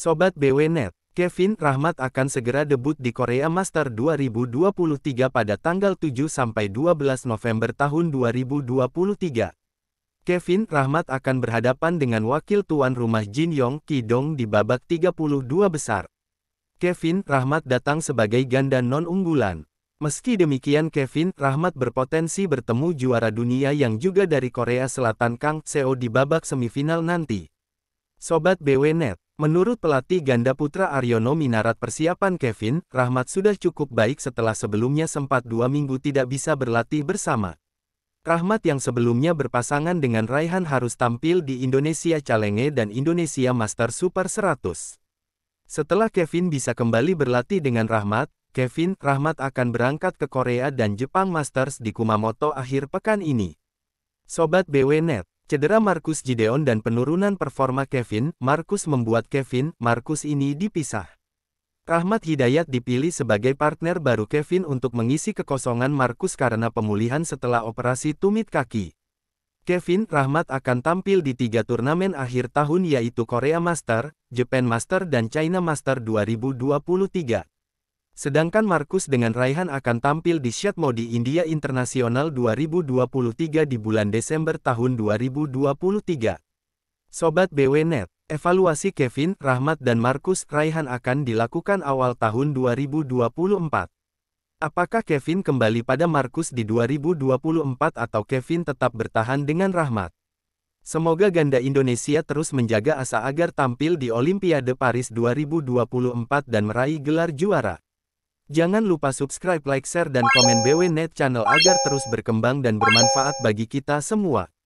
Sobat BWNet, Kevin Rahmat akan segera debut di Korea Master 2023 pada tanggal 7 12 November tahun 2023. Kevin Rahmat akan berhadapan dengan wakil tuan rumah Jin Yong Ki Dong di babak 32 besar. Kevin Rahmat datang sebagai ganda non-unggulan. Meski demikian Kevin Rahmat berpotensi bertemu juara dunia yang juga dari Korea Selatan Kang Seo di babak semifinal nanti. Sobat BWNet, Menurut pelatih ganda putra Aryono Minarat persiapan Kevin, Rahmat sudah cukup baik setelah sebelumnya sempat dua minggu tidak bisa berlatih bersama. Rahmat yang sebelumnya berpasangan dengan Raihan harus tampil di Indonesia Calenge dan Indonesia Master Super 100. Setelah Kevin bisa kembali berlatih dengan Rahmat, Kevin Rahmat akan berangkat ke Korea dan Jepang Masters di Kumamoto akhir pekan ini. Sobat BWNet Cedera Marcus Gideon dan penurunan performa Kevin, Marcus membuat Kevin, Marcus ini dipisah. Rahmat Hidayat dipilih sebagai partner baru Kevin untuk mengisi kekosongan Marcus karena pemulihan setelah operasi tumit kaki. Kevin Rahmat akan tampil di tiga turnamen akhir tahun yaitu Korea Master, Japan Master dan China Master 2023. Sedangkan Markus dengan Raihan akan tampil di Shot Modi India Internasional 2023 di bulan Desember tahun 2023. Sobat BWNet, evaluasi Kevin, Rahmat dan Markus Raihan akan dilakukan awal tahun 2024. Apakah Kevin kembali pada Markus di 2024 atau Kevin tetap bertahan dengan Rahmat? Semoga ganda Indonesia terus menjaga asa agar tampil di Olimpiade Paris 2024 dan meraih gelar juara. Jangan lupa subscribe, like, share, dan komen Bw Net channel agar terus berkembang dan bermanfaat bagi kita semua.